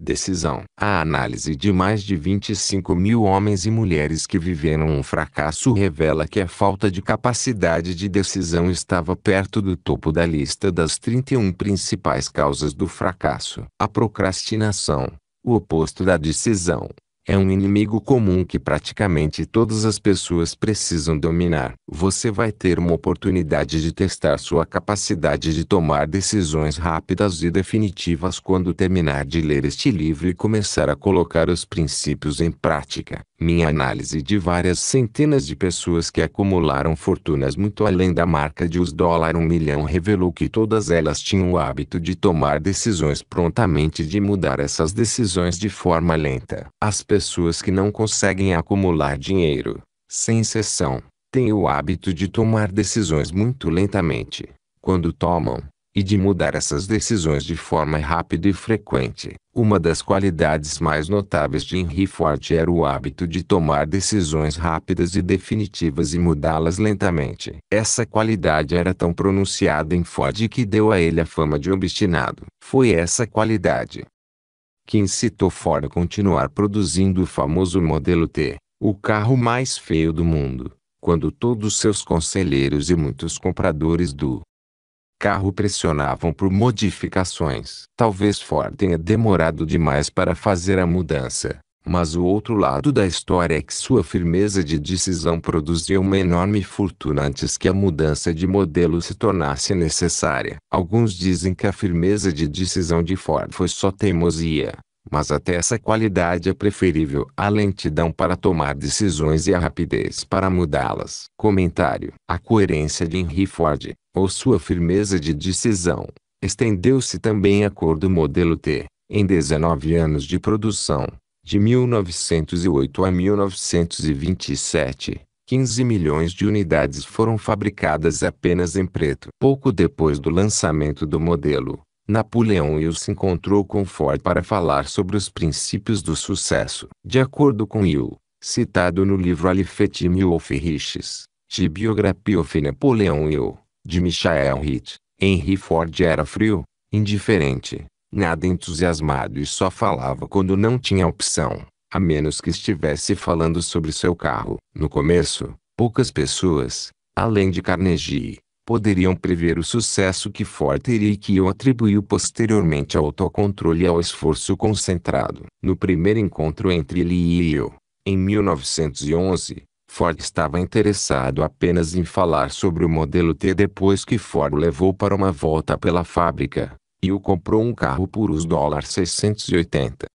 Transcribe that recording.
Decisão. A análise de mais de 25 mil homens e mulheres que viveram um fracasso revela que a falta de capacidade de decisão estava perto do topo da lista das 31 principais causas do fracasso. A procrastinação, o oposto da decisão, é um inimigo comum que praticamente todas as pessoas precisam dominar. Você vai ter uma oportunidade de testar sua capacidade de tomar decisões rápidas e definitivas quando terminar de ler este livro e começar a colocar os princípios em prática. Minha análise de várias centenas de pessoas que acumularam fortunas muito além da marca de US$ dólar um milhão revelou que todas elas tinham o hábito de tomar decisões prontamente e de mudar essas decisões de forma lenta. As pessoas que não conseguem acumular dinheiro, sem exceção, têm o hábito de tomar decisões muito lentamente. Quando tomam, e de mudar essas decisões de forma rápida e frequente. Uma das qualidades mais notáveis de Henry Ford era o hábito de tomar decisões rápidas e definitivas e mudá-las lentamente. Essa qualidade era tão pronunciada em Ford que deu a ele a fama de obstinado. Foi essa qualidade que incitou Ford a continuar produzindo o famoso modelo T, o carro mais feio do mundo, quando todos seus conselheiros e muitos compradores do carro pressionavam por modificações. Talvez Ford tenha demorado demais para fazer a mudança. Mas o outro lado da história é que sua firmeza de decisão produziu uma enorme fortuna antes que a mudança de modelo se tornasse necessária. Alguns dizem que a firmeza de decisão de Ford foi só teimosia, mas até essa qualidade é preferível à lentidão para tomar decisões e à rapidez para mudá-las. Comentário: A coerência de Henry Ford, ou sua firmeza de decisão, estendeu-se também à cor do modelo T. Em 19 anos de produção, de 1908 a 1927, 15 milhões de unidades foram fabricadas apenas em preto. Pouco depois do lançamento do modelo, Napoleão Hill se encontrou com Ford para falar sobre os princípios do sucesso. De acordo com Hill, citado no livro Alifetimio of Riches, de Biography of Napoleon Hill, de Michael Hitt, Henry Ford era frio, indiferente, nada entusiasmado e só falava quando não tinha opção, a menos que estivesse falando sobre seu carro. No começo, poucas pessoas, além de Carnegie, poderiam prever o sucesso que Ford teria e que eu atribuiu posteriormente ao autocontrole e ao esforço concentrado. No primeiro encontro entre ele e eu, em 1911, Ford estava interessado apenas em falar sobre o modelo T depois que Ford o levou para uma volta pela fábrica, e o comprou um carro por US$ 680.